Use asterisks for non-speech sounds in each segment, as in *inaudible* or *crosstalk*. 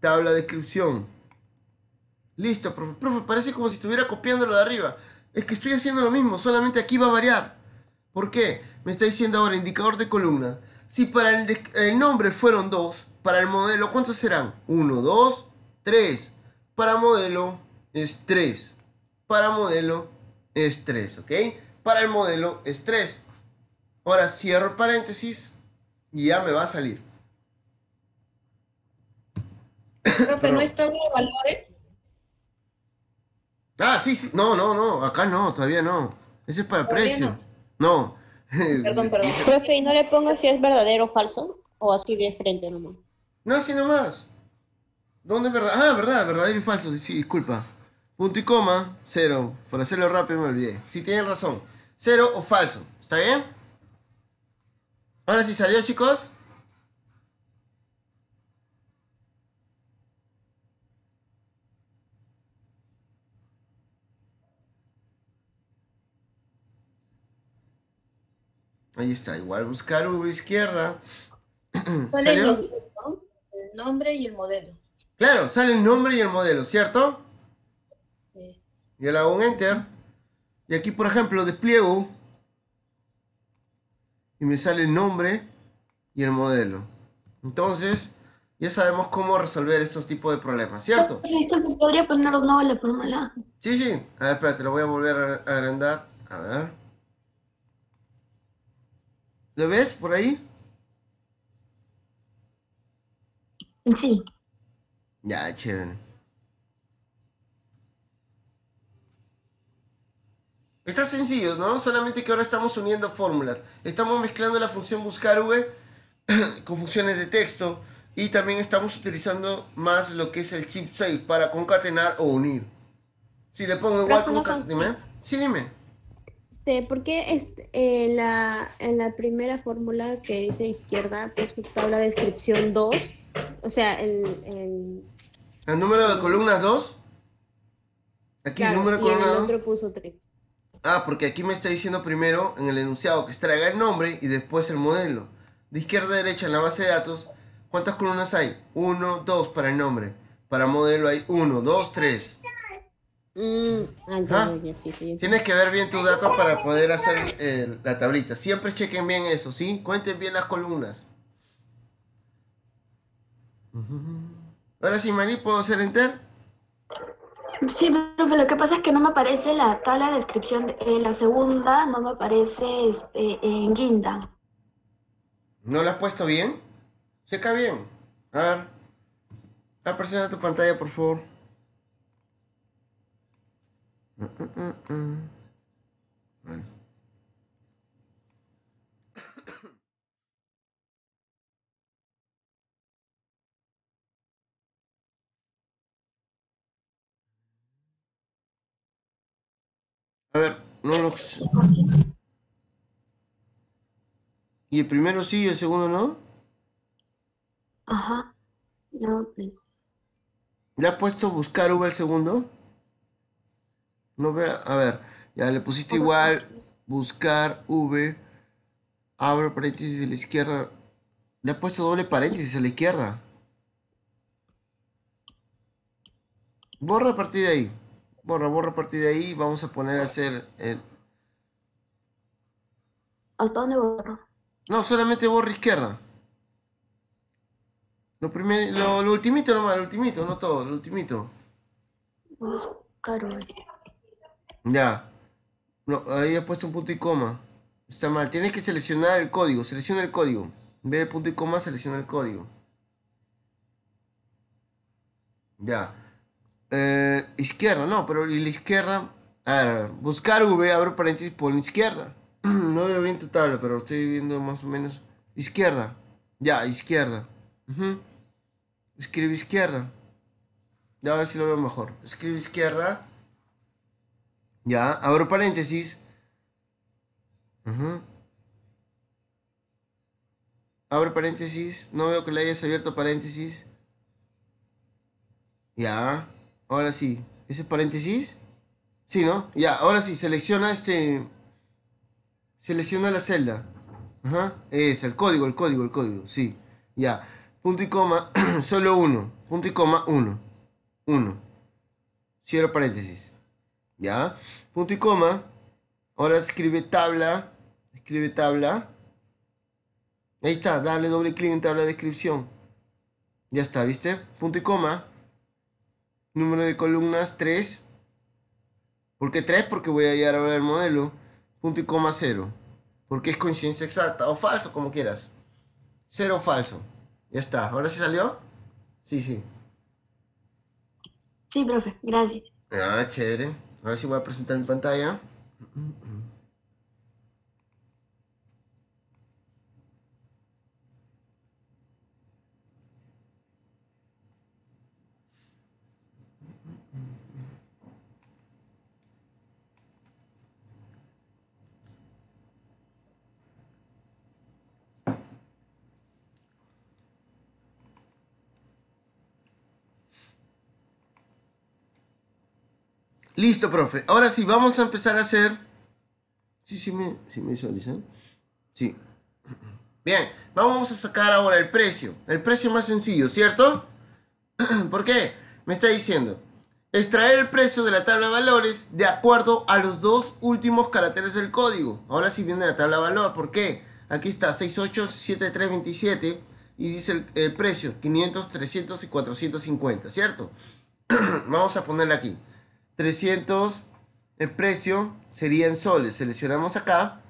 tabla de descripción. Listo, profe. parece como si estuviera copiando lo de arriba. Es que estoy haciendo lo mismo, solamente aquí va a variar. ¿Por qué? Me está diciendo ahora indicador de columna. Si para el, nombre fueron dos, para el modelo, ¿cuántos serán? Uno, dos, tres Para modelo es tres Para modelo es tres ¿ok? Para el modelo es tres Ahora cierro paréntesis y ya me va a salir. Profe, ¿no está los valores? Ah, sí, sí. No, no, no. Acá no, todavía no. Ese es para precio. No. Perdón, *laughs* perdón. Profe, ¿y no le pongo si es verdadero o falso? ¿O así de frente nomás? No, así nomás. ¿Dónde es verdad? Ah, verdad, verdadero y falso. Sí, disculpa. Punto y coma, cero. Por hacerlo rápido me olvidé. Si sí, razón. Cero o falso. ¿Está bien? Ahora sí salió, chicos. Ahí está, igual buscar U izquierda. ¿Cuál *clears throat* es el, nombre y el modelo? Claro, sale el nombre y el modelo, ¿cierto? Sí. Yo le hago un enter. Y aquí, por ejemplo, despliego. Y me sale el nombre y el modelo. Entonces, ya sabemos cómo resolver estos tipos de problemas, ¿cierto? Disculpe, ¿podría poner nuevos en la fórmula? Sí, sí. A ver, espérate, lo voy a volver a agrandar. A ver. ¿Lo ves por ahí? Sí. Ya, chévere. Está sencillo, ¿no? Solamente que ahora estamos uniendo fórmulas. Estamos mezclando la función buscar v *clears throat* con funciones de texto y también estamos utilizando más lo que es el chip save para concatenar o unir. Si le pongo igual, concatenar. Dime. Sí, dime. Este, ¿Por porque este, eh, en la primera fórmula que dice izquierda, pues está la descripción 2, o sea, el, el... número de columnas 2? Aquí el número de columnas 2. Ah, porque aquí me está diciendo primero en el enunciado que extraiga el nombre y después el modelo. De izquierda a derecha en la base de datos, ¿cuántas columnas hay? 1, 2 para el nombre. Para modelo hay 1, 2, 3. Tienes que ver bien tus datos para poder hacer eh, la tablita. Siempre chequen bien eso, ¿sí? Cuenten bien las columnas. Ahora sí, Marí, ¿puedo hacer enter? Sí, pero lo que pasa es que no me aparece la tabla de descripción. Eh, la segunda no me aparece este, en guinda. ¿No la has puesto bien? Checa bien. A ver. apresiona tu pantalla, por favor. A ver, no lo ¿Y el primero sí y el segundo no? Ajá. Pues. Ya ha puesto buscar Uber el segundo? No, a ver, ya le pusiste igual, buscar V, abro paréntesis a la izquierda. Le ha puesto doble paréntesis a la izquierda. Borra a partir de ahí. Borra, borra a partir de ahí. Vamos a poner a hacer el... ¿Hasta dónde borro? No, solamente borra izquierda. Lo primero, lo, lo ultimito nomás, lo ultimito, no todo, lo ultimito. Buscar ya. No, ahí he puesto un punto y coma. Está mal. Tienes que seleccionar el código. Selecciona el código. En vez de punto y coma, selecciona el código. Ya. Eh, izquierda, no, pero la izquierda. A ver, buscar V, abro paréntesis, pon izquierda. *clears throat* no veo bien tu tabla, pero estoy viendo más o menos. Izquierda. Ya, izquierda. Escribe izquierda. Ya a ver si lo veo mejor. Escribe izquierda. Ya, abro paréntesis. Abro paréntesis. No veo que le hayas abierto paréntesis. Ya. Ahora sí. ¿Ese paréntesis? Sí, ¿no? Ya, ahora sí. Selecciona este... Selecciona la celda. Ajá. Es el código, el código, el código. Sí. Ya. Punto y coma. *clears throat* solo uno. Punto y coma uno. Uno. Cierro paréntesis. ¿Ya? Punto y coma. Ahora escribe tabla. Escribe tabla. Ahí está, dale doble clic en tabla de descripción. Ya está, ¿viste? Punto y coma. Número de columnas 3. ¿Por qué Porque voy a hallar ahora el modelo. Punto y coma 0. Porque es coincidencia exacta. O falso, como quieras. 0 falso. Ya está. ¿Ahora se salió? Sí, sí. Sí, profe. Gracias. Ah, chévere. Ahora sí voy a presentar en pantalla. Listo, profe. Ahora sí, vamos a empezar a hacer... Sí, sí me, sí me visualizan. Sí. Bien, vamos a sacar ahora el precio. El precio más sencillo, ¿cierto? *clears throat* ¿Por qué? Me está diciendo extraer el precio de la tabla de valores de acuerdo a los dos últimos caracteres del código. Ahora sí viene la tabla de valores ¿por qué? Aquí está 687327 y dice el, precio 500, 300 y 450, ¿cierto? *clears throat* Vamos a ponerle aquí. 300, el precio sería en soles. Seleccionamos acá.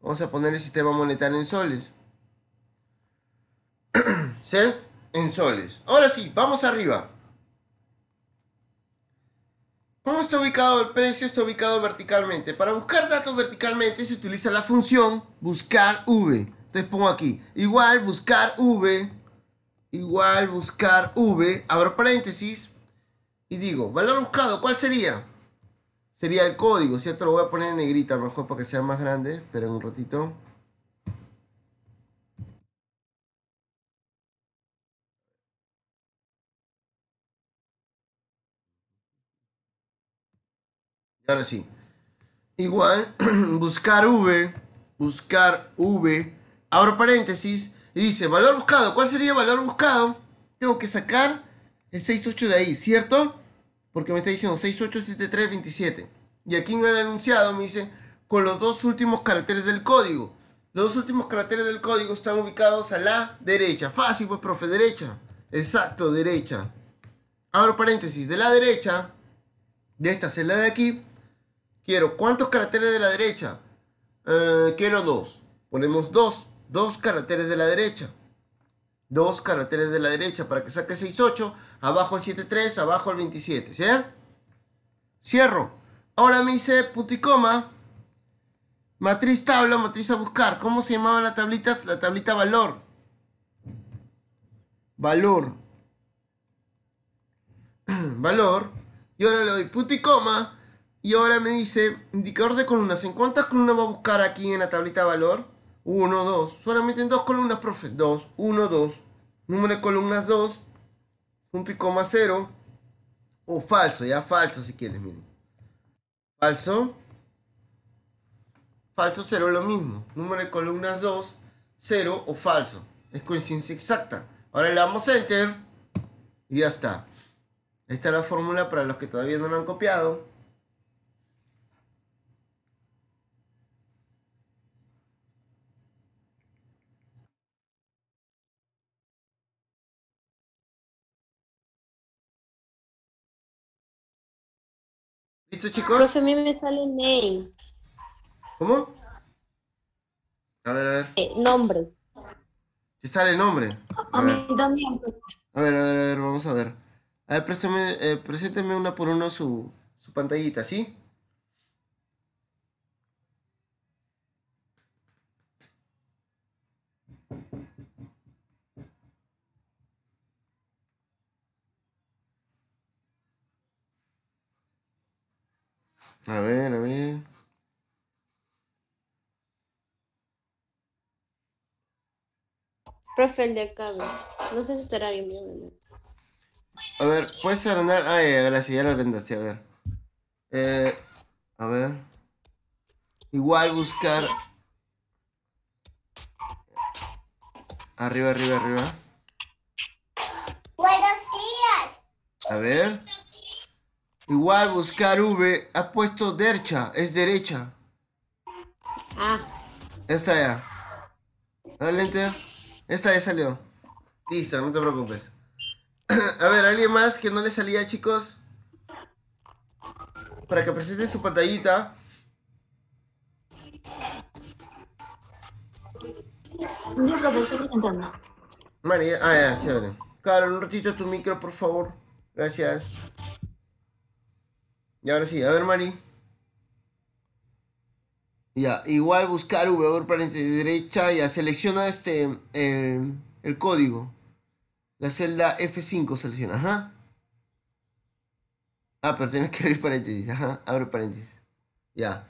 Vamos a poner el sistema monetario en soles. *clears throat* ¿Sí? En soles. Ahora sí, vamos arriba. ¿Cómo está ubicado el precio? Está ubicado verticalmente. Para buscar datos verticalmente se utiliza la función buscar V. Entonces pongo aquí, igual buscar V, igual buscar V, abro paréntesis, y digo, valor buscado, ¿cuál sería? Sería el código, ¿cierto? Lo voy a poner en negrita, mejor para que sea más grande. Esperen un ratito. Ahora sí. Igual, *clears throat* buscar V, buscar V, abro paréntesis, y dice, valor buscado. ¿Cuál sería el valor buscado? Tengo que sacar el 68 de ahí, ¿cierto? Porque me está diciendo 687327. Y aquí en el enunciado me dice con los dos últimos caracteres del código. Los dos últimos caracteres del código están ubicados a la derecha. Fácil, pues, profe, derecha. Exacto, derecha. Abro paréntesis. De la derecha, de esta celda de aquí, quiero cuántos caracteres de la derecha. Eh, quiero dos. Ponemos dos. Dos caracteres de la derecha. Dos caracteres de la derecha para que saque 6.8 abajo el 73, abajo el 27, ¿sí? Cierro. Ahora me dice, punto y coma. Matriz tabla, matriz a buscar. ¿Cómo se llamaba la tablita? La tablita valor. Valor. *clears throat* valor. Y ahora le doy punto y coma. Y ahora me dice indicador de columnas. ¿En cuántas columnas va a buscar aquí en la tablita valor? 1, 2. Solamente en dos columnas, profe. 2, 1, 2. Número de columnas 2 punto y coma cero o falso, ya falso si quieres, miren. Falso, falso cero lo mismo. Número de columnas 2, cero o falso. Es coincidencia exacta. Ahora le damos enter y ya está. Esta es la fórmula para los que todavía no la han copiado. ¿Listo, chicos? Pues a mí me sale name. ¿Cómo? A ver, a ver. Eh, nombre. ¿Te sale nombre? A, mí ver. también. Pues. A ver, a ver, a ver, vamos a ver. A ver, préstame, eh, presénteme una por una su, su pantallita, ¿sí? A ver, a ver. Profe, el de acá, No sé si estará bien, A ver, puedes arrendar? Ay, ahora sí, ya lo arrendaste, a ver. Eh, a ver. Igual buscar. Arriba, arriba, arriba. Buenos días. A ver. Igual buscar V, ha puesto derecha es derecha. Ah. Esta ya. Dale Esta ya salió. Listo, no te preocupes. *clears throat* A ver, ¿alguien más que no le salía, chicos? Para que presenten su pantallita. María, ah, ya, chévere. Carol, un ratito tu micro, por favor. Gracias. Y ahora sí, a ver, Mari. Ya, igual buscar V paréntesis derecha, ya, selecciona este, el, código. La celda F5 selecciona, ajá. Ah, pero tienes que abrir paréntesis, ajá, abre paréntesis. Ya.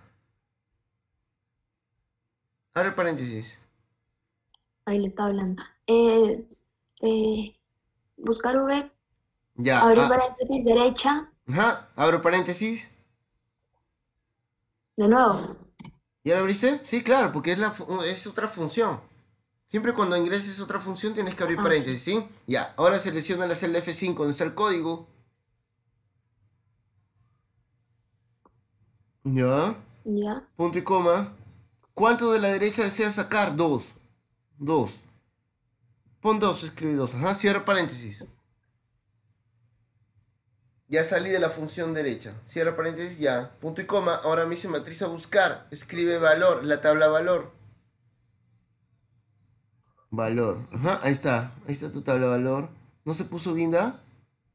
Abre paréntesis. Ahí le está hablando. Este, buscar V. Ya. Abrir ah. paréntesis derecha, Ajá, abro paréntesis. De nuevo. ¿Ya lo abriste? Sí, claro, porque es, la, es otra función. Siempre cuando ingreses otra función tienes que abrir ah. paréntesis, ¿sí? Ya, ahora selecciona la celda F5 donde está el código. Ya. Ya. Punto y coma. ¿Cuánto de la derecha deseas sacar? Dos. Dos. Pon dos, escribe dos. Ajá, cierra paréntesis. Ya salí de la función derecha. Cierra paréntesis, ya. Punto y coma. Ahora me hice matriz a buscar. Escribe valor, la tabla valor. Valor. Ajá, ahí está. Ahí está tu tabla valor. ¿No se puso guinda?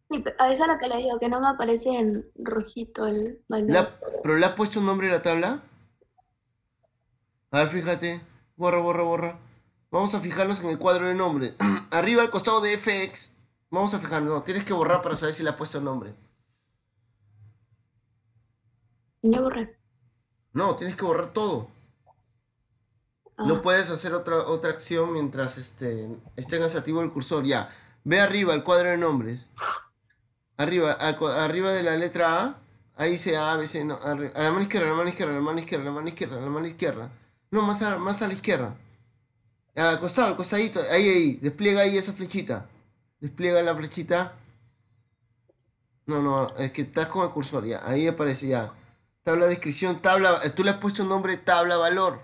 Sí, a eso es lo que le digo, que no me aparece en rojito el valor. ¿Pero le ha puesto nombre a la tabla? A ver, fíjate. Borra, borra, borra. Vamos a fijarnos en el cuadro de nombre. *clears throat* Arriba al costado de fx Vamos a fijarnos, tienes que borrar para saber si le ha puesto el nombre. Ya borré. No, tienes que borrar todo. Ah. No puedes hacer otra, otra acción mientras este, en activo el cursor. Ya. Ve arriba el cuadro de nombres. Arriba, arriba de la letra A. Ahí dice A, B, C, no, a la mano izquierda, a la mano izquierda, a la mano izquierda, a la mano izquierda, a la mano izquierda. No, más más a la izquierda. Al costado, al costadito, ahí, ahí, despliega ahí esa flechita despliega la flechita. No, no, es que estás con el cursor, ya. Ahí aparece ya. Tabla descripción, tabla. Eh, tú le has puesto un nombre tabla valor.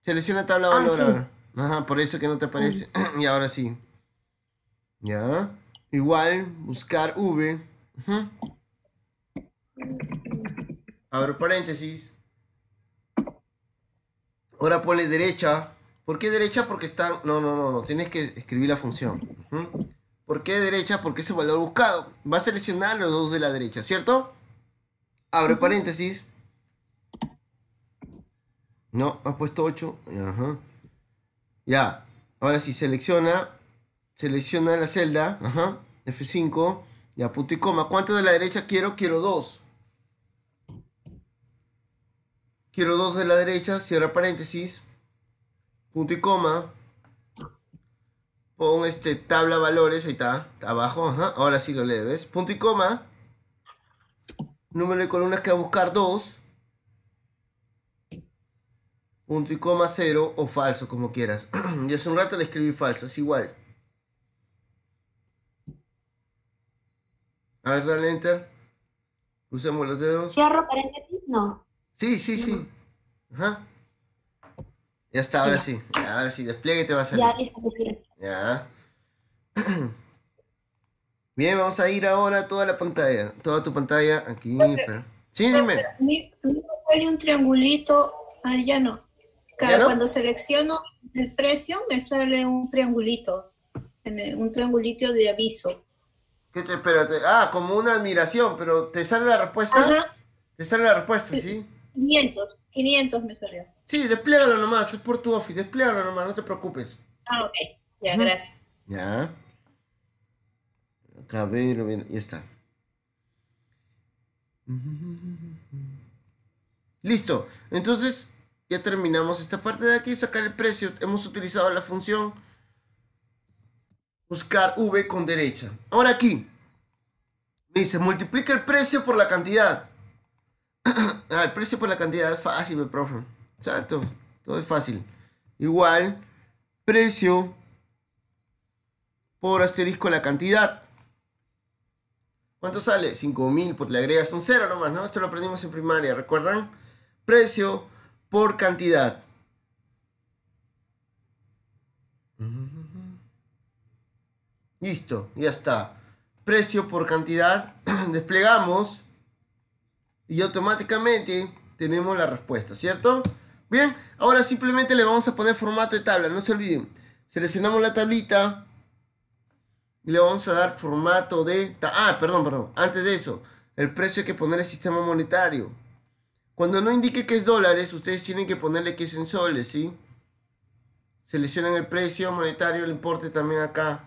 Selecciona tabla ah, valor Ajá, por eso que no te aparece. *clears throat* y ahora sí. Ya. Igual, buscar V. Abro paréntesis. Ahora ponle derecha. ¿Por qué derecha? Porque está... No, no, no, no. Tienes que escribir la función. ¿Por qué derecha? Porque ese valor buscado. Va a seleccionar los dos de la derecha, ¿cierto? Abre paréntesis. No, ha puesto 8. Ajá. Ya. Ahora sí, selecciona. Selecciona la celda. Ajá. F5. Ya, punto y coma. ¿Cuánto de la derecha quiero? Quiero 2. Quiero dos de la derecha. Cierra paréntesis punto y coma, pon este tabla valores, ahí está, abajo, ahora sí lo lees, ¿ves? Punto y coma, número de columnas que va a buscar 2, punto y coma 0 o falso, como quieras. *clears throat* Yo hace un rato le escribí falso, es igual. A ver, dale enter. Usemos los dedos. ¿Cierro paréntesis? No. Sí, sí, sí. Ajá. Ya está, ahora sí. ahora sí, despliegue y te va a salir. Ya, *clears throat* Bien, vamos a ir ahora a toda la pantalla. Toda tu pantalla aquí. Sí, dime. A mí, me sale un triangulito. Ah, ya no. Cuando selecciono el precio, me sale un triangulito. Un triangulito de aviso. ¿Qué te, Ah, como una admiración, pero ¿te sale la respuesta? ¿Te sale la respuesta, sí? 500. 500 me salió. Sí, desplégalo nomás, es por tu office, Desplégalo nomás, no te preocupes. Ah, ok, ya, gracias. Ya. lo bien, ya está. Listo, entonces ya terminamos esta parte de aquí, sacar el precio. Hemos utilizado la función buscar V con derecha. Ahora aquí, me dice, multiplica el precio por la cantidad. *clears throat* ah, el precio por la cantidad es fácil, profe. Exacto, todo es fácil. Igual, precio por asterisco la cantidad. ¿Cuánto sale? 5.000, porque le agregas un cero nomás, ¿no? Esto lo aprendimos en primaria, ¿recuerdan? Precio por cantidad. Listo, ya está. Precio por cantidad, *clears throat* desplegamos y automáticamente tenemos la respuesta, ¿cierto? Bien, ahora simplemente le vamos a poner formato de tabla, no se olviden. Seleccionamos la tablita y le vamos a dar formato de... Ah, perdón, perdón. Antes de eso, el precio hay que poner el sistema monetario. Cuando no indique que es dólares, ustedes tienen que ponerle que es en soles, ¿sí? Seleccionan el precio monetario, el importe también acá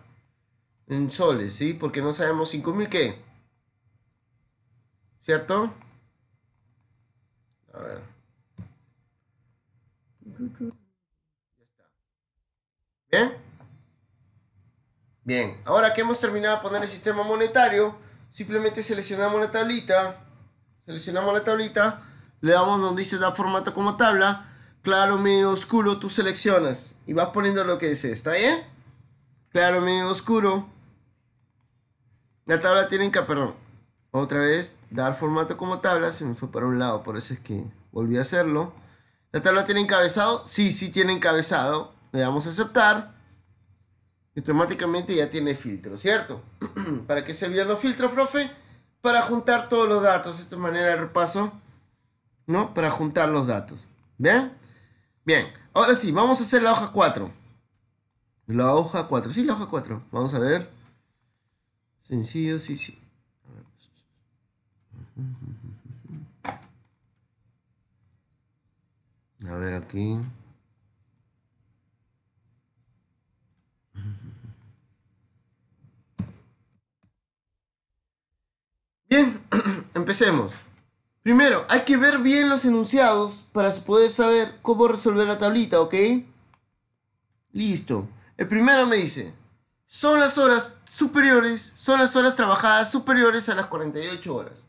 en soles, ¿sí? Porque no sabemos 5000 qué. ¿Cierto? A ver. ¿Bien? Bien, ahora que hemos terminado de poner el sistema monetario, simplemente seleccionamos la tablita, seleccionamos la tablita, le damos donde dice dar formato como tabla, claro, medio, oscuro, tú seleccionas y vas poniendo lo que desees, ¿está bien? Claro, medio, oscuro. La tabla tiene que, perdón, otra vez, dar formato como tabla, se me fue para un lado, por eso es que volví a hacerlo. ¿La tabla tiene encabezado? Sí, sí tiene encabezado. Le damos a aceptar. Y automáticamente ya tiene filtro, ¿cierto? *clears throat* ¿Para qué se los filtros, profe? Para juntar todos los datos. De esta manera de repaso, ¿no? Para juntar los datos. ¿Bien? Bien. Ahora sí, vamos a hacer la hoja 4. La hoja 4. Sí, la hoja 4. Vamos a ver. Sencillo, sí, sí. A ver aquí. Bien, *clears throat* empecemos. Primero, hay que ver bien los enunciados para poder saber cómo resolver la tablita, ¿ok? Listo. El primero me dice, son las horas superiores, son las horas trabajadas superiores a las 48 horas.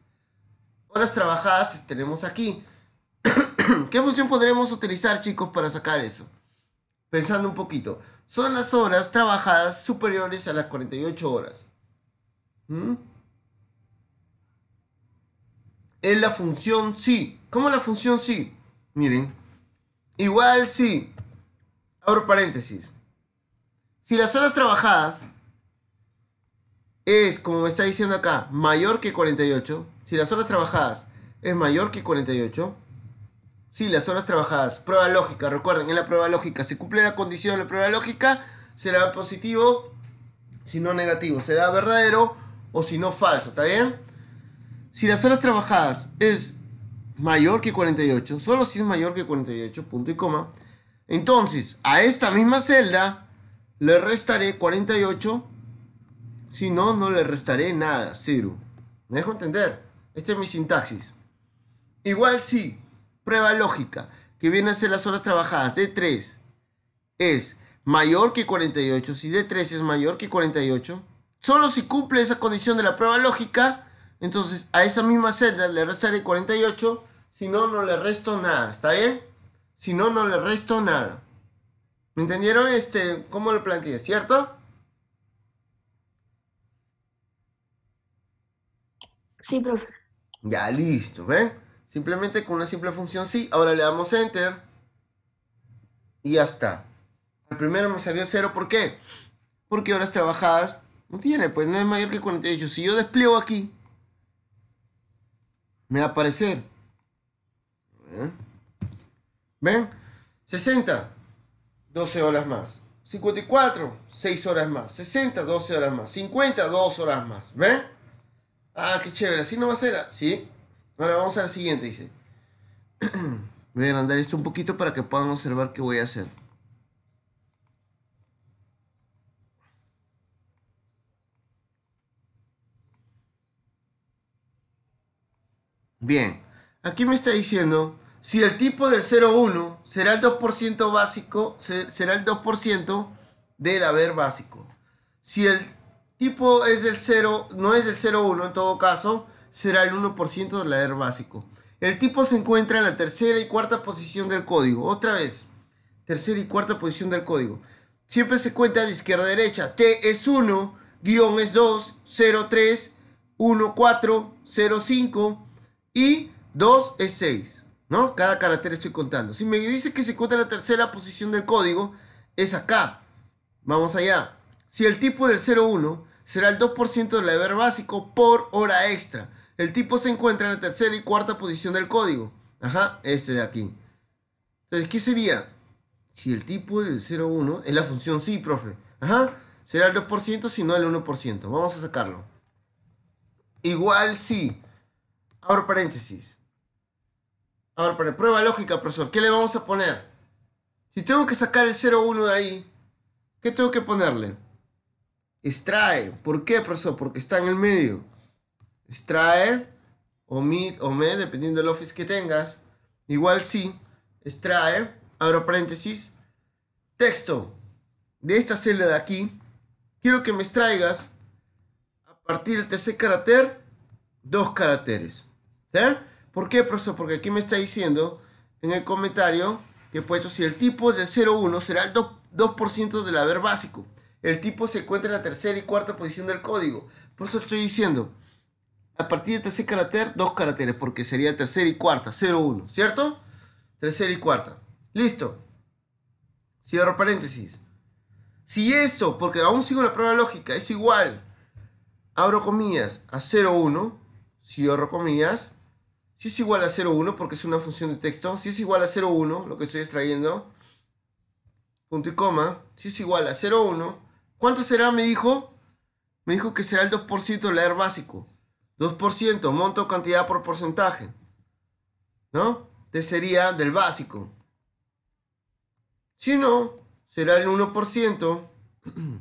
Horas trabajadas tenemos aquí. *clears throat* ¿Qué función podremos utilizar, chicos, para sacar eso? Pensando un poquito. Son las horas trabajadas superiores a las 48 horas. ¿Mm? Es la función sí. ¿Cómo la función sí? Miren. Igual sí. Abro paréntesis. Si las horas trabajadas es, como me está diciendo acá, mayor que 48, si las horas trabajadas es mayor que 48, si las horas trabajadas. Prueba lógica, recuerden, en la prueba lógica. Si cumple la condición de la prueba lógica, será positivo, si no negativo. Será verdadero o si no falso, ¿está bien? Si las horas trabajadas es mayor que 48, solo si es mayor que 48, punto y coma, entonces a esta misma celda le restaré 48, si no, no le restaré nada, cero. ¿Me dejo entender? Esta es mi sintaxis. Igual si prueba lógica, que viene a ser las horas trabajadas de 3 es mayor que 48, si D3 es mayor que 48, solo si cumple esa condición de la prueba lógica, entonces a esa misma celda le restaré 48, si no, no le resto nada, ¿está bien? Si no, no le resto nada. ¿Me entendieron este, cómo lo planteé, cierto? Sí, profe. Ya, listo, ¿ven? Simplemente con una simple función sí. Ahora le damos enter. Y ya está. El primero me salió cero, ¿Por qué? Porque horas trabajadas no tiene, pues no es mayor que 48. Si yo despliego aquí, me va a aparecer. ¿Eh? ¿Ven? 60, 12 horas más. 54, 6 horas más. 60, 12 horas más. 50, 2 horas más. ¿Ven? Ah, qué chévere. Así no va a ser. Ah, sí. Ahora vamos al siguiente, dice. *clears throat* Voy a agrandar esto un poquito para que puedan observar qué voy a hacer. Bien, aquí me está diciendo, si el tipo del 0,1 será el 2% básico, será el 2% del haber básico. Si el tipo es del 0, no es del 0,1 en todo caso, será el 1% del ladder básico. El tipo se encuentra en la tercera y cuarta posición del código. Otra vez, tercera y cuarta posición del código. Siempre se cuenta de izquierda a derecha. T es 1, guión es 2, 0, 3, 1, 4, 0, 5 y 2 es 6. ¿no? Cada carácter estoy contando. Si me dice que se cuenta en la tercera posición del código, es acá. Vamos allá. Si el tipo del 01 será el 2% del deber básico por hora extra. El tipo se encuentra en la tercera y cuarta posición del código. Ajá, este de aquí. Entonces, ¿qué sería? Si el tipo del 0,1 es la función sí, profe. Ajá, será el 2% si no el 1%. Vamos a sacarlo. Igual sí. Abro paréntesis. Abro paréntesis. Prueba lógica, profesor. ¿Qué le vamos a poner? Si tengo que sacar el 0,1 de ahí, ¿qué tengo que ponerle? Extrae. ¿Por qué, profesor? Porque está en el medio extraer, omit, med, dependiendo del office que tengas, igual sí, extraer, abro paréntesis, texto de esta celda de aquí, quiero que me extraigas a partir del tercer carácter, dos caracteres. ¿sí? ¿Por qué, profesor? Porque aquí me está diciendo en el comentario que puesto si el tipo es de 0,1 será el 2%, 2 del haber básico. El tipo se encuentra en la tercera y cuarta posición del código. Por eso estoy diciendo, a partir de tercer carácter, dos caracteres, porque sería tercera y cuarta, 0-1, ¿cierto? Tercera y cuarta. Listo. Cierro paréntesis. Si eso, porque aún sigo la prueba lógica, es igual, abro comillas, a 0,1, cierro comillas, si es igual a 0,1, porque es una función de texto, si es igual a 0,1, lo que estoy extrayendo, punto y coma, si es igual a 0,1, ¿cuánto será? Me dijo, me dijo que será el 2% del R básico. 2%, monto, cantidad por porcentaje. ¿No? te sería del básico. Si no, será el 1% *clears throat*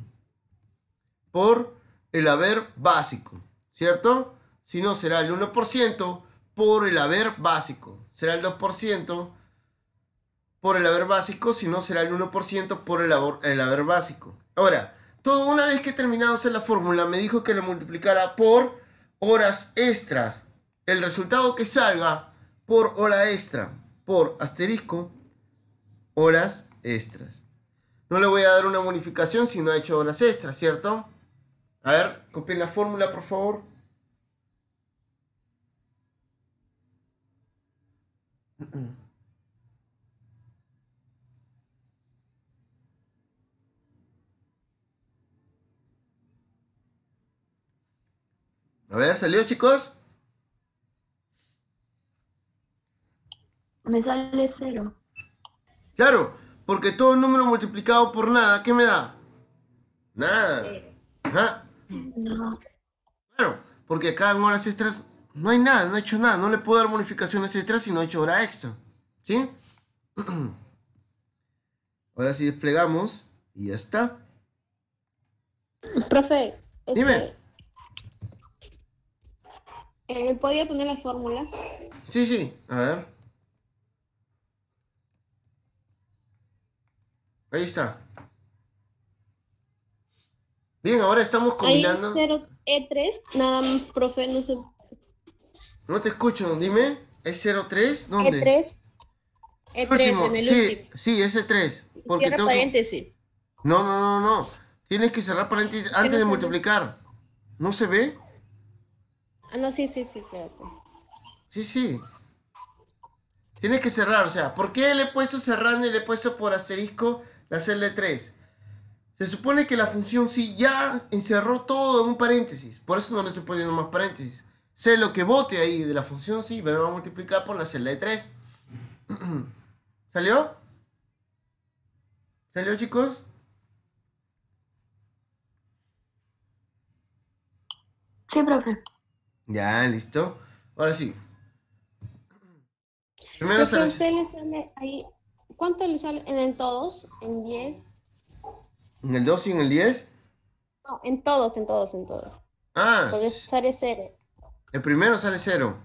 por el haber básico, ¿cierto? Si no, será el 1% por el haber básico. Será el 2% por el haber básico, si no, será el 1% por el, el haber básico. Ahora, todo una vez que terminado hacer la fórmula, me dijo que lo multiplicara por horas extras. El resultado que salga por hora extra, por asterisco, horas extras. No le voy a dar una bonificación si no ha hecho horas extras, ¿cierto? A ver, copien la fórmula, por favor. *clears throat* A ver, ¿salió, chicos? Me sale cero. Claro, porque todo número multiplicado por nada, ¿qué me da? Nada. No. Claro, porque acá en horas extras no hay nada, no he hecho nada. No le puedo dar modificaciones extras si no he hecho hora extra. ¿Sí? *clears throat* Ahora sí desplegamos y ya está. Profe, Dime. Este, eh, poner la fórmula? Sí, sí, a ver. Ahí está. Bien, ahora estamos combinando. Hay 0E3, nada más, profe, no sé. No te escucho, dime. ¿Es 03? ¿Dónde? E3. E3, en el sí, último. Sí, es E3. Porque Cierra tengo... paréntesis. No, no, no, no. Tienes que cerrar paréntesis antes de multiplicar. ¿No se ve? Ah, no, sí, sí, sí, espérate. Sí, sí. Tiene que cerrar, o sea, ¿por qué le he puesto cerrando y le he puesto por asterisco la de 3 Se supone que la función si ya encerró todo en un paréntesis, por eso no le estoy poniendo más paréntesis. Sé lo que vote ahí de la función si me va a multiplicar por la de 3 *clears throat* ¿Salió? ¿Salió, chicos? Sí, profe. Ya, listo. Ahora sí. Pues, ¿Cuánto le sale en el todos? ¿En 10? ¿En el 2 y en el 10? No, en todos, en todos, en todos. Ah. Entonces sale 0. El primero sale 0.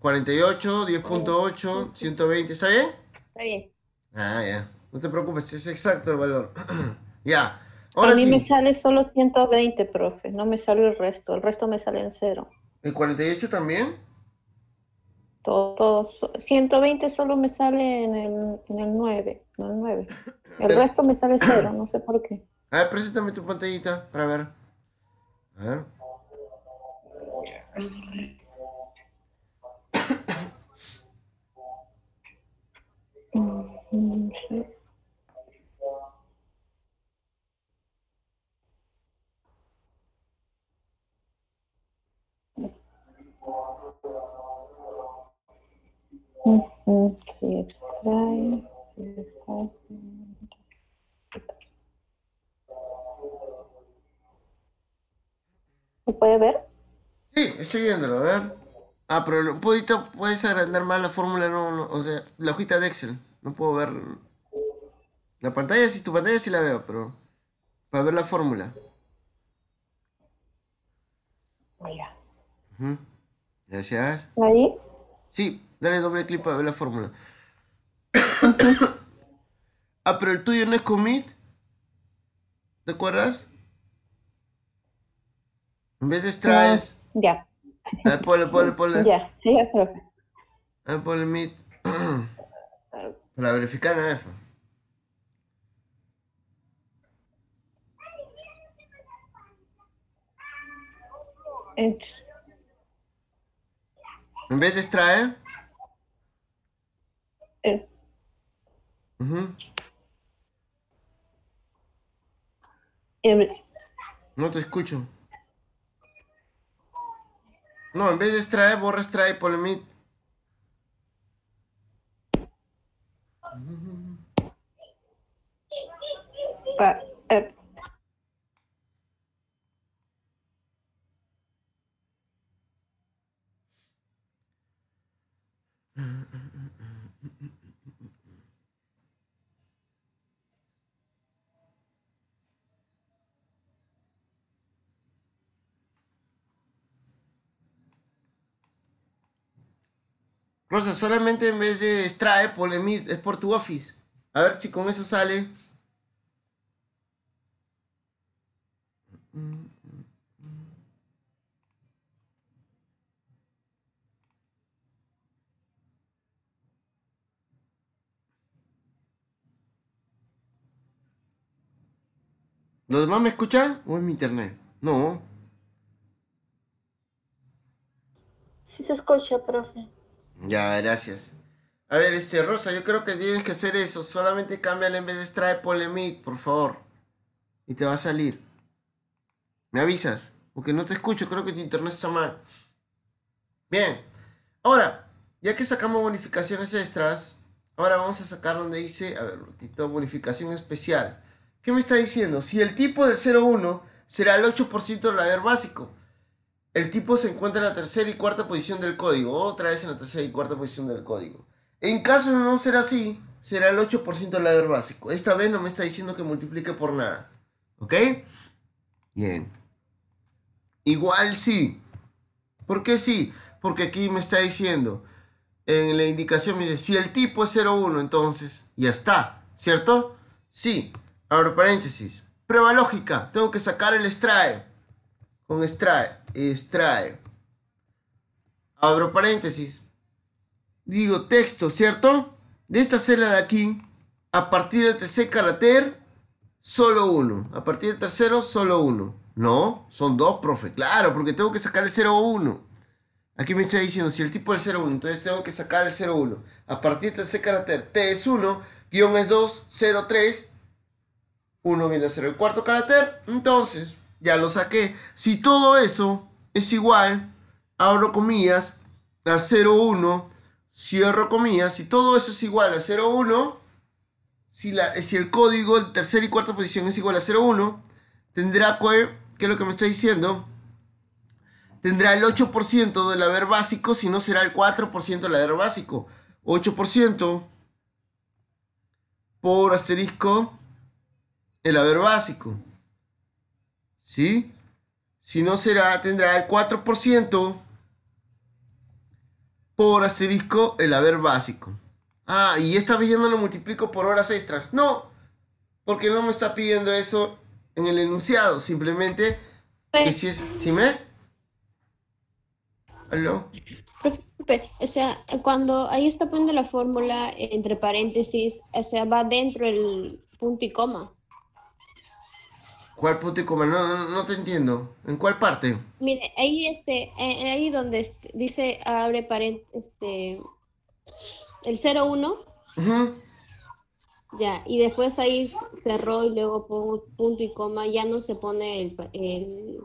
48, 10.8, 120, ¿está bien? Está bien. Ah, ya. No te preocupes, es exacto el valor. *clears throat* ya a mí me sale solo 120, profe, no me sale el resto, el resto me sale en cero. ¿El 48 también? Todo, 120 solo me sale en el, el 9, no el 9. El resto me sale cero, *coughs* no sé por qué. A ver, preséntame tu pantallita para ver. A ver. siguiéndolo a ver Ah, pero un poquito puedes agrandar más la fórmula, no, o sea, la hojita de Excel. No puedo ver. La pantalla, si tu pantalla sí la veo, pero. Para ver la fórmula. Mira. Gracias. ¿Ahí? Sí, dale doble clic para ver la fórmula. *coughs* ah, pero el tuyo no es commit. ¿Te acuerdas? En vez de extraes. ya. Ah, ponle, ponle, ponle. Ya, sí, ya, profe. Ah, ponle meet. *clears throat* Para verificar, ¿no, F? En vez de extraer. Eh. Uh -huh. Em. No te escucho. No, en vez de extraer, borra extrae, ponle eh. *laughs* Rosa, solamente en vez de extrae, es por tu office. A ver si con eso sale. ¿Los demás me escuchan o es mi internet? No. Sí se escucha, profe. Ya, gracias. A ver, este, Rosa, yo creo que tienes que hacer eso. Solamente cámbiale en vez de extrae polemic, por favor. Y te va a salir. Me avisas. Porque no te escucho, creo que tu internet está mal. Bien. Ahora, ya que sacamos bonificaciones extras, ahora vamos a sacar donde dice, a ver, bonificación especial. ¿Qué me está diciendo? Si el tipo del 01 será el 8% del haber básico. El tipo se encuentra en la tercera y cuarta posición del código, otra vez en la tercera y cuarta posición del código. En caso de no ser así, será el 8% del ladder básico. Esta vez no me está diciendo que multiplique por nada. ¿Ok? Bien. Igual sí. ¿Por qué sí? Porque aquí me está diciendo, en la indicación me dice, si el tipo es 0,1, entonces ya está, ¿cierto? Sí. Ahora paréntesis. Prueba lógica. Tengo que sacar el extrae. Con extrae extrae. Abro paréntesis. Digo texto, ¿cierto? De esta celda de aquí, a partir del tercer carácter, solo uno. A partir del tercero, solo uno. No, son dos, profe. Claro, porque tengo que sacar el 0 1. Aquí me está diciendo, si el tipo es 0 1, entonces tengo que sacar el 0 1. A partir del tercer carácter, T es 1, guión es 2, 0, 3. 1 viene a ser el cuarto carácter. Entonces, ya lo saqué. Si todo eso es igual, abro comillas, a 0,1, cierro comillas, si todo eso es igual a 0,1, si, si el código de tercera y cuarta posición es igual a 0,1, tendrá que, qué es lo que me está diciendo, tendrá el 8% del haber básico, si no será el 4% del haber básico. 8% por asterisco el haber básico. ¿sí? Si no será, tendrá el 4% por asterisco el haber básico. Ah, y esta vez ya no lo multiplico por horas extras. No, porque no me está pidiendo eso en el enunciado. Simplemente, si es, me? ¿Aló? o sea, cuando ahí está poniendo la fórmula entre paréntesis, o sea, va dentro el punto y coma. ¿Cuál punto y coma? No, no, no, te entiendo. ¿En cuál parte? Mire, ahí este, eh, eh, ahí donde dice abre paréntesis, este, el 01. Ya, y después ahí cerró y luego pongo punto y coma, ya no se pone el, el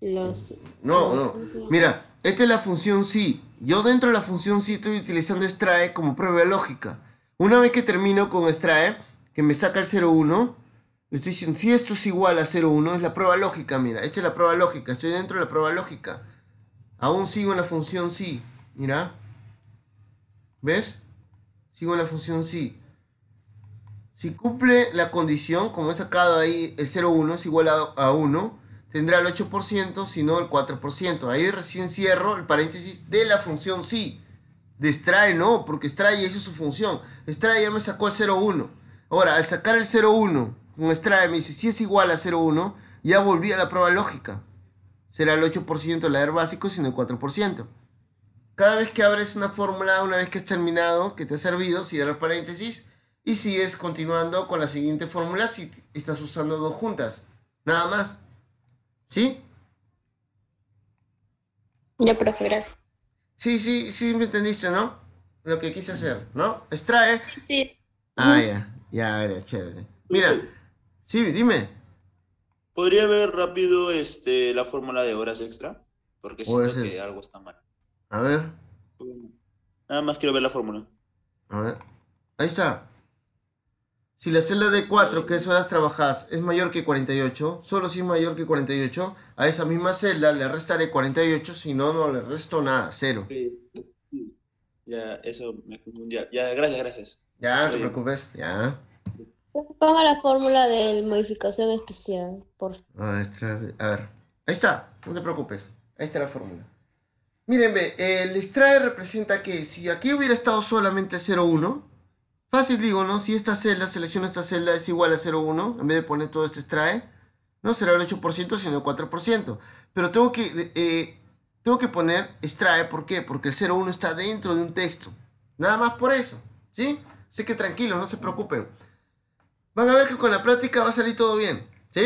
los... No, no. Mira, esta es la función sí. Yo dentro de la función sí estoy utilizando extrae como prueba lógica. Una vez que termino con extrae, que me saca el 01, si esto es igual a 0,1, es la prueba lógica, mira, esta es la prueba lógica, estoy dentro de la prueba lógica. Aún sigo en la función sí, mira. ¿Ves? Sigo en la función sí. Si cumple la condición, como he sacado ahí, el 0,1 es igual a, 1, tendrá el 8%, si no el 4%. Ahí recién cierro el paréntesis de la función sí. De extrae no, porque extrae hizo su función. Extrae ya me sacó el 0,1. Ahora, al sacar el 0,1 un extrae me dice, si es igual a 0,1, ya volví a la prueba lógica. Será el 8% el AER básico, sino el 4%. Cada vez que abres una fórmula, una vez que has terminado, que te ha servido, cierras paréntesis y sigues continuando con la siguiente fórmula si estás usando dos juntas. Nada más. ¿Sí? Ya, prefieras. Sí, sí, sí me entendiste, ¿no? Lo que quise hacer, ¿no? Extrae. ¿eh? Sí, sí. Ah, ya, ya, era chévere. Mira, Sí, dime. ¿Podría ver rápido este, la fórmula de horas extra? Porque siento que algo está mal. A ver. Nada más quiero ver la fórmula. A ver. Ahí está. Si la celda de 4, que es horas trabajadas, es mayor que 48, solo si es mayor que 48, a esa misma celda le restaré 48, si no, no le resto nada, cero. Sí. Ya, eso me confundía. Ya, gracias, gracias. Ya, no te preocupes, ya. Ponga la fórmula de modificación especial, por A ver, ahí está, no te preocupes, ahí está la fórmula. Miren, el extrae representa que si aquí hubiera estado solamente 0,1, fácil digo, ¿no? Si esta celda, selecciono esta celda, es igual a 0,1, en vez de poner todo este extrae, no será el 8%, sino el 4%. Pero tengo que, eh, tengo que poner extrae, ¿por qué? Porque el 0,1 está dentro de un texto. Nada más por eso, ¿sí? Sé que tranquilos, no se preocupen. Van a ver que con la práctica va a salir todo bien. ¿Sí?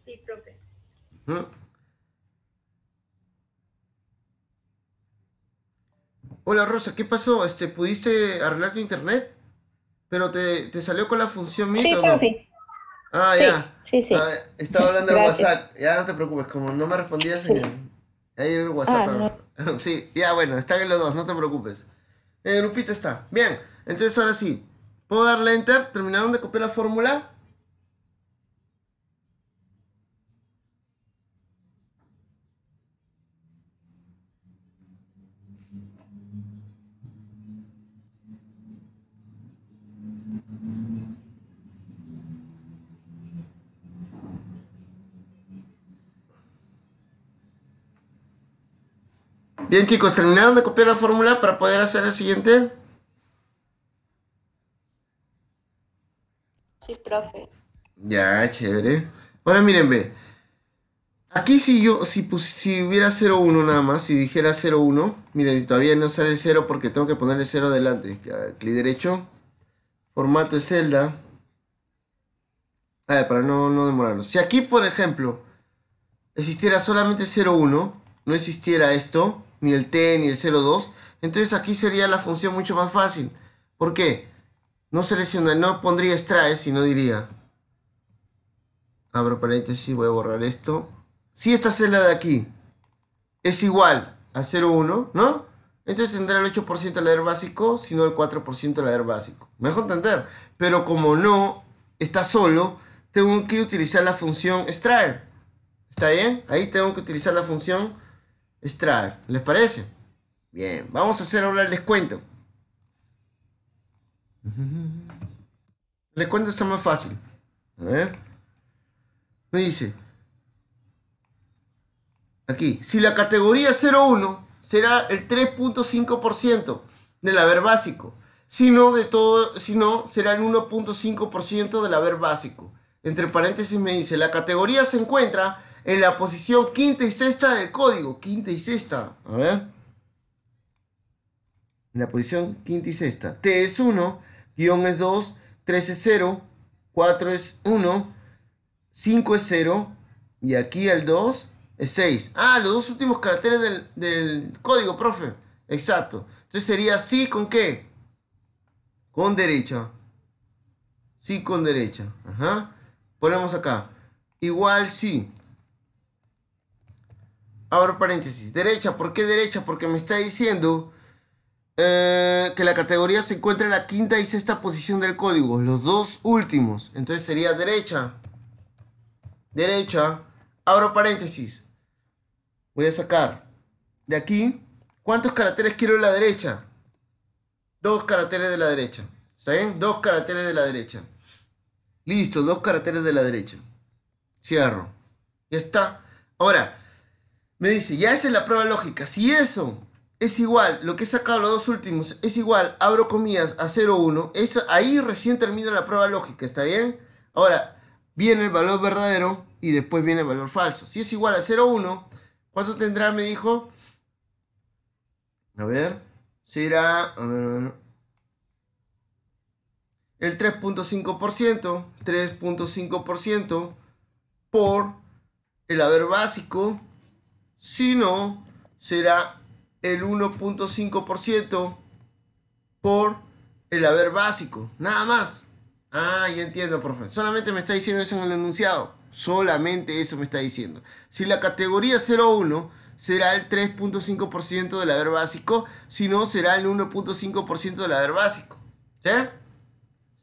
Sí, profe. Hola Rosa, ¿qué pasó? Este, ¿Pudiste arreglar tu internet? Pero te, te salió con la función Sí, no? Ah, sí, Ah, ya. Sí, sí. Ah, estaba hablando en WhatsApp. Ya no te preocupes, como no me respondías en el, ahí el WhatsApp. Ah, *laughs* sí, ya bueno, están en los dos, no te preocupes. El eh, grupito está. Bien, entonces ahora sí. Puedo darle enter, terminaron de copiar la fórmula. Bien chicos, terminaron de copiar la fórmula para poder hacer el siguiente. Sí, profe. Ya, chévere. Ahora miren, ve. Aquí si yo, si, pues, si hubiera 0,1 nada más, si dijera 0,1, miren, todavía no sale el 0 porque tengo que ponerle 0 adelante. A ver, clic derecho, formato de celda. A ver, para no, no demorarnos. Si aquí, por ejemplo, existiera solamente 0,1, no existiera esto, ni el T, ni el 02. Entonces aquí sería la función mucho más fácil. ¿Por qué? No selecciona, no pondría extrae, sino diría. Abro paréntesis, voy a borrar esto. Si esta celda de aquí es igual a 0,1, ¿no? Entonces tendrá el 8% de error básico, sino el 4% la error básico. Mejor entender. Pero como no está solo, tengo que utilizar la función extraer. ¿Está bien? Ahí tengo que utilizar la función Extraer, ¿Les parece? Bien, vamos a hacer ahora el descuento. El descuento está más fácil. A ver. Me dice. Aquí, si la categoría 01 será el 3.5% del haber básico, sino de todo, si no, será el 1.5% del haber básico. Entre paréntesis me dice, la categoría se encuentra en la posición quinta y sexta del código. Quinta y sexta. A ver. En la posición quinta y sexta. T es 1, guión es 2, 3 es 0, 4 es 1, 5 es 0 y aquí el 2 es 6. Ah, los dos últimos caracteres del, código, profe. Exacto. Entonces sería sí con qué? Con derecha. Sí con derecha. Ajá. Ponemos acá. Igual sí abro paréntesis, derecha, ¿por qué derecha? Porque me está diciendo eh, que la categoría se encuentra en la quinta y sexta posición del código, los dos últimos. Entonces sería derecha, derecha, abro paréntesis. Voy a sacar de aquí, ¿cuántos caracteres quiero en la derecha? Dos caracteres de la derecha. ¿Saben? Dos caracteres de la derecha. Listo, dos caracteres de la derecha. Cierro. Ya está. Ahora, me dice, ya esa es la prueba lógica. Si eso es igual, lo que he sacado los dos últimos es igual, abro comillas a 0,1, ahí recién termina la prueba lógica, ¿está bien? Ahora, viene el valor verdadero y después viene el valor falso. Si es igual a 0,1, ¿cuánto tendrá? Me dijo. A ver, será... a ver, el 3.5%, 3.5% por el haber básico si no, será el 1.5% por el haber básico, nada más. Ah, ya entiendo, profe. Solamente me está diciendo eso en el enunciado. Solamente eso me está diciendo. Si la categoría 01 será el 3.5% del haber básico, si no será el 1.5% del haber básico. ¿Sí?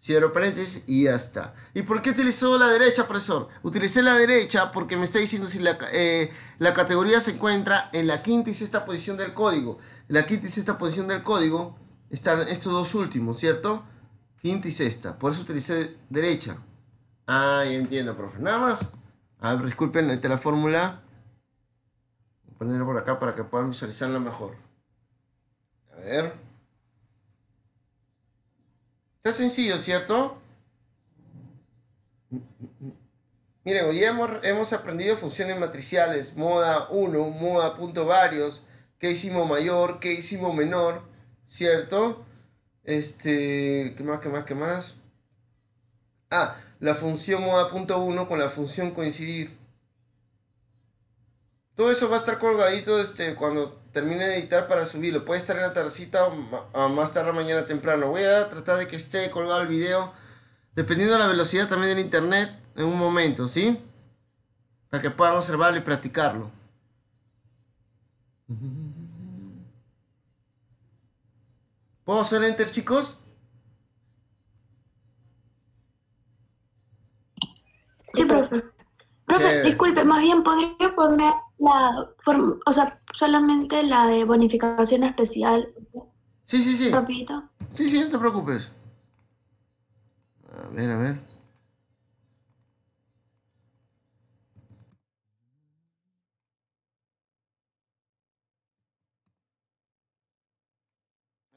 Cierro paréntesis y ya está. ¿Y por qué utilizó la derecha, profesor? Utilicé la derecha porque me está diciendo si la, eh, la categoría se encuentra en la quinta y sexta posición del código. En la quinta y sexta posición del código están estos dos últimos, ¿cierto? Quinta y sexta. Por eso utilicé derecha. Ah, ya entiendo, profe. Nada más. Ah, disculpen, esta la fórmula. Voy a ponerla por acá para que puedan visualizarla mejor. A ver. Está sencillo, ¿cierto? Miren, hoy hemos, hemos aprendido funciones matriciales, moda 1, moda punto varios, qué hicimos mayor, qué hicimos menor, ¿cierto? Este, ¿qué más, qué más, qué más? Ah, la función moda punto 1 con la función coincidir. Todo eso va a estar colgadito este, cuando termine de editar para subirlo. Puede estar en la tardecita o más tarde mañana temprano. Voy a tratar de que esté colgado el video. Dependiendo de la velocidad también del internet. En un momento, ¿sí? Para que puedan observarlo y practicarlo. ¿Puedo hacer enter, chicos? Sí, profe. Profe, disculpe, más bien podría poner la o sea, solamente la de bonificación especial. Sí, sí, sí. Rapidito. Sí, sí, no te preocupes. A ver, a ver.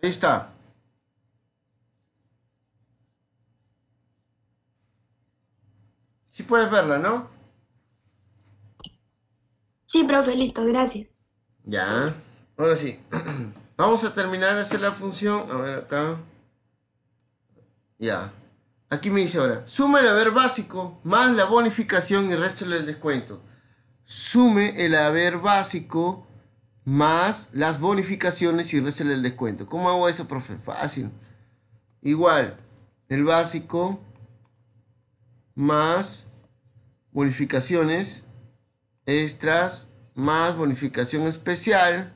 Ahí está. Sí puedes verla, ¿no? Sí, profe, listo, gracias. Ya, ahora sí. *clears throat* Vamos a terminar de hacer la función. A ver acá. Ya. Aquí me dice ahora, suma el haber básico más la bonificación y resto el descuento. Sume el haber básico más las bonificaciones y resta el descuento. ¿Cómo hago eso, profe? Fácil. Igual, el básico más bonificaciones extras más bonificación especial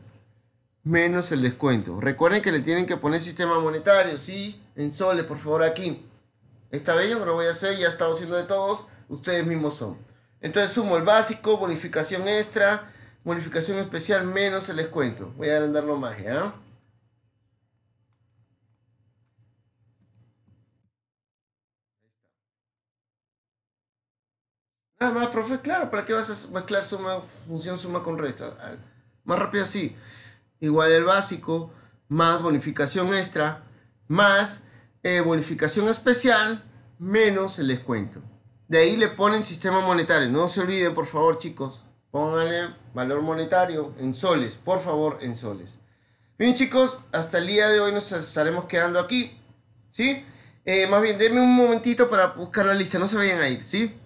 menos el descuento. Recuerden que le tienen que poner sistema monetario, ¿sí? En soles, por favor, aquí. Está bien, no lo voy a hacer, ya está estado haciendo de todos, ustedes mismos son. Entonces sumo el básico, bonificación extra, bonificación especial menos el descuento. Voy a agrandarlo más, ah más, ah, profe, claro, ¿para qué vas a mezclar suma, función suma con resta? Más rápido así. Igual el básico, más bonificación extra, más eh, bonificación especial, menos el descuento. De ahí le ponen sistema monetario. No se olviden, por favor, chicos. Pónganle valor monetario en soles, por favor, en soles. Bien, chicos, hasta el día de hoy nos estaremos quedando aquí. ¿Sí? Eh, más bien, denme un momentito para buscar la lista. No se vayan a ir, ¿sí?